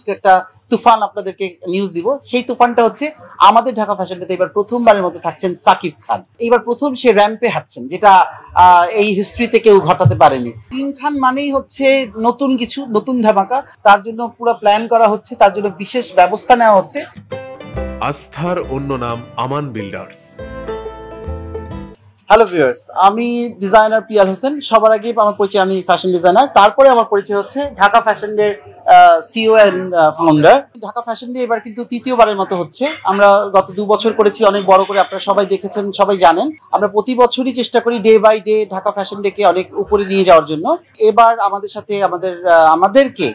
আজকে একটা তুফান আপনাদেরকে নিউজ দিব সেই তুফানটা হচ্ছে আমাদের ঢাকা ফ্যাশন ডেতে এবার প্রথমবারের মতো থাকছেন সাকিব খান এইবার প্রথম সে র্যাম্পে হাঁটছেন যেটা এই হিস্ট্রিতে কেউ ঘটাতে পারেনি তিন খান মানেই হচ্ছে নতুন কিছু নতুন ধামাকা তার জন্য পুরো প্ল্যান করা হচ্ছে তার জন্য বিশেষ ব্যবস্থা নেওয়া হচ্ছে আস্থার অন্য নাম আমান বিল্ডার্স হ্যালো ভিউয়ার্স আমি ডিজাইনার পিয়াল হোসেন সবার আগে আমার পরিচয় আমি ফ্যাশন ডিজাইনার তারপরে আমার পরিচয় হচ্ছে ঢাকা ফ্যাশন ফ্যাশনের CEO and founder Dhaka fashion day এবার কিন্তু তৃতীয়বারের মতো হচ্ছে আমরা গত দু বছর করেছি অনেক বড় করে আপনারা সবাই দেখেছেন সবাই জানেন আমরা প্রতি বছরই চেষ্টা করি day by day Dhaka fashion ডেকে অনেক উপরে নিয়ে যাওয়ার জন্য এবার আমাদের সাথে আমাদের আমাদেরকে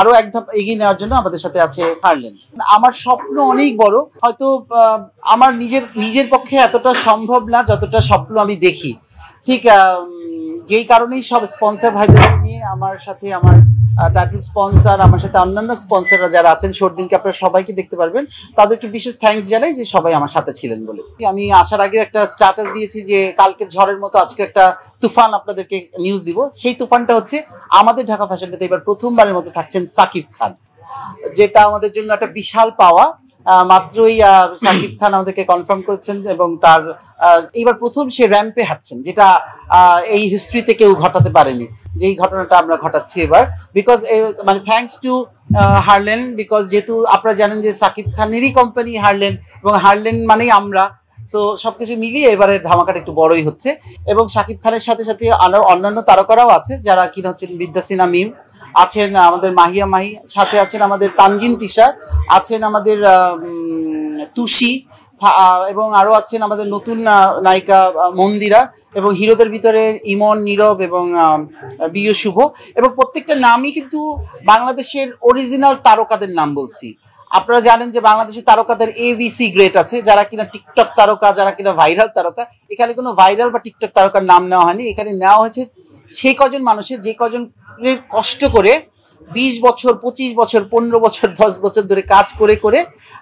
আরও এক ধাপ এগিয়ে নেওয়ার জন্য আমাদের সাথে আছে হারলেন আমার স্বপ্ন অনেক বড় হয়তো আমার নিজের নিজের পক্ষে এতটা সম্ভব না যতটা স্বপ্ন আমি দেখি ঠিক যেই কারণেই সব স্পন্সার ভাইদের নিয়ে আমার সাথে আমার টাইটেল স্পন্সার আমার সাথে অন্যান্য স্পন্সাররা যারা আছেন শর্দিনকে আপনারা সবাইকে দেখতে পারবেন তাদের একটু বিশেষ থ্যাংকস জানাই যে সবাই আমার সাথে ছিলেন বলে আমি আসার আগে একটা স্ট্যাটাস দিয়েছি যে কালকের ঝড়ের মতো আজকে একটা তুফান আপনাদেরকে নিউজ দিব সেই তুফানটা হচ্ছে আমাদের ঢাকা ফ্যাশনটাতে এবার প্রথমবারের মতো থাকছেন সাকিব খান যেটা আমাদের জন্য একটা বিশাল পাওয়া মাত্রই সাকিব খান আমাদেরকে কনফার্ম করেছেন এবং তার এইবার প্রথম সে র্যাম্পে হাঁটছেন যেটা এই হিস্ট্রিতে কেউ ঘটাতে পারেনি যে ঘটনাটা আমরা ঘটাচ্ছি এবার বিকজ মানে থ্যাংকস টু হারলেন বিকজ যেহেতু আপনারা জানেন যে সাকিব খানেরই কোম্পানি হারলেন এবং হারলেন মানেই আমরা সো সবকিছু মিলিয়ে এবারে ধামাকাটা একটু বড়ই হচ্ছে এবং শাকিব খানের সাথে সাথে আরো অন্যান্য তারকারাও আছে যারা কিনা হচ্ছেন বিদ্যাসিনা মিম আছেন আমাদের মাহিয়া মাহি সাথে আছেন আমাদের তানজিন তিশা আছেন আমাদের তুষি এবং আরও আছেন আমাদের নতুন নায়িকা মন্দিরা এবং হিরোদের ভিতরে ইমন নীরব এবং বিয় শুভ এবং প্রত্যেকটা নামই কিন্তু বাংলাদেশের অরিজিনাল তারকাদের নাম বলছি আপনারা জানেন যে বাংলাদেশের তারকাদের এভিসি গ্রেট আছে যারা কিনা টিকটক তারকা যারা কিনা ভাইরাল তারকা এখানে কোনো ভাইরাল বা টিকটক তারকার নাম নেওয়া হয়নি এখানে নেওয়া হয়েছে সেই কজন মানুষের যে কজনের কষ্ট করে বিশ বছর পঁচিশ বছর পনেরো বছর দশ বছর ধরে কাজ করে করে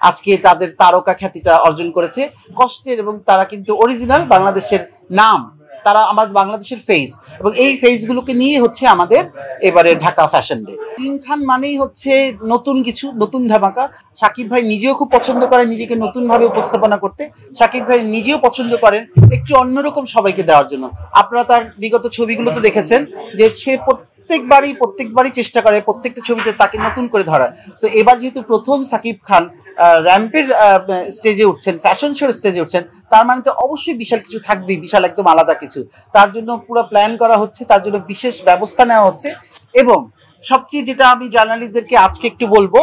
আজকে তাদের তারকা খ্যাতিটা অর্জন করেছে কষ্টের এবং তারা কিন্তু অরিজিনাল বাংলাদেশের নাম তারা আমার বাংলাদেশের ফেজ এবং এই ফেজগুলোকে নিয়ে হচ্ছে আমাদের এবারে ঢাকা ফ্যাশন ডে তিন খান মানেই হচ্ছে নতুন কিছু নতুন ধামাকা সাকিব ভাই নিজেও খুব পছন্দ করেন নিজেকে নতুনভাবে উপস্থাপনা করতে সাকিব ভাই নিজেও পছন্দ করেন একটু অন্যরকম সবাইকে দেওয়ার জন্য আপনারা তার বিগত ছবিগুলো তো দেখেছেন যে সে প্রত্যেকবারই প্রত্যেকবারই চেষ্টা করে প্রত্যেকটা ছবিতে তাকে নতুন করে ধরার সো এবার যেহেতু প্রথম সাকিব খান র্যাম্পের স্টেজে উঠছেন ফ্যাশন শোর স্টেজে উঠছেন তার মানে তো অবশ্যই বিশাল কিছু থাকবে বিশাল একদম আলাদা কিছু তার জন্য পুরো প্ল্যান করা হচ্ছে তার জন্য বিশেষ ব্যবস্থা নেওয়া হচ্ছে এবং সবচেয়ে যেটা আমি জার্নালিস্টদেরকে আজকে একটু বলবো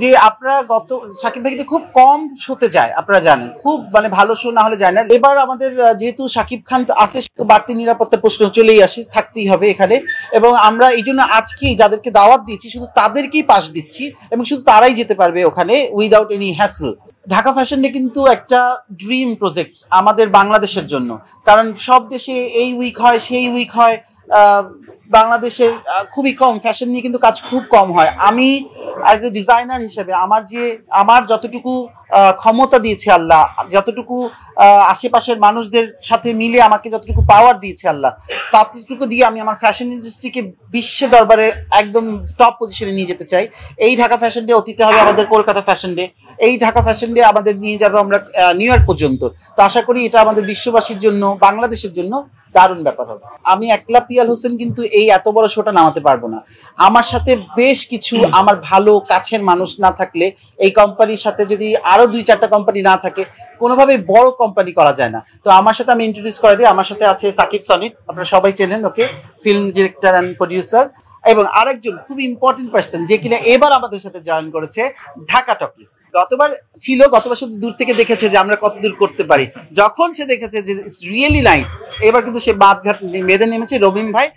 যে আপনারা গত সাকিব ভাই কিন্তু খুব কম শোতে যায় আপনারা জানেন খুব মানে ভালো শো না হলে যায় না এবার আমাদের যেহেতু সাকিব খান তো আছে তো বাড়তি নিরাপত্তার প্রশ্ন চলেই আসে থাকতেই হবে এখানে এবং আমরা এই জন্য আজকে যাদেরকে দাওয়াত দিচ্ছি শুধু তাদেরকেই পাশ দিচ্ছি এবং শুধু তারাই যেতে পারবে ওখানে without any hassle Dhaka fashion day কিন্তু একটা ড্রিম প্রজেক্ট আমাদের বাংলাদেশের জন্য কারণ সব দেশে এই উইক হয় সেই উইক হয় বাংলাদেশের খুবই কম ফ্যাশন নিয়ে কিন্তু কাজ খুব কম হয় আমি অ্যাজ এ ডিজাইনার হিসেবে আমার যে আমার যতটুকু ক্ষমতা দিয়েছে আল্লাহ যতটুকু আশেপাশের মানুষদের সাথে মিলে আমাকে যতটুকু পাওয়ার দিয়েছে আল্লাহ ততটুকু দিয়ে আমি আমার ফ্যাশন ইন্ডাস্ট্রিকে বিশ্ব দরবারে একদম টপ পজিশনে নিয়ে যেতে চাই এই ঢাকা ফ্যাশন ডে অতীতে হবে আমাদের কলকাতা ফ্যাশন ডে এই ঢাকা ফ্যাশন ডে আমাদের নিয়ে যাবে আমরা নিউ ইয়র্ক পর্যন্ত তো আশা করি এটা আমাদের বিশ্ববাসীর জন্য বাংলাদেশের জন্য দারুণ ব্যাপার হবে আমি একলা পিয়াল হোসেন কিন্তু এই এত বড় শোটা নামাতে পারবো না আমার সাথে বেশ কিছু আমার ভালো কাছের মানুষ না থাকলে এই কোম্পানির সাথে যদি আরও দুই চারটা কোম্পানি না থাকে কোনোভাবেই বড় কোম্পানি করা যায় না তো আমার সাথে আমি ইন্ট্রোডিউস করে দিই আমার সাথে আছে সাকিব সনিক আপনারা সবাই চেনেন ওকে ফিল্ম ডিরেক্টর অ্যান্ড প্রডিউসার এবং আরেকজন খুব ইম্পর্টেন্ট পার্সন যে কিনা এবার আমাদের সাথে জয়েন করেছে ঢাকা টকিস গতবার ছিল গতবার শুধু দূর থেকে দেখেছে যে আমরা কত দূর করতে পারি যখন সে দেখেছে যে ইটস রিয়েলি নাইস এবার কিন্তু সে বাদঘাট মেয়েদের নেমেছে রবিন ভাই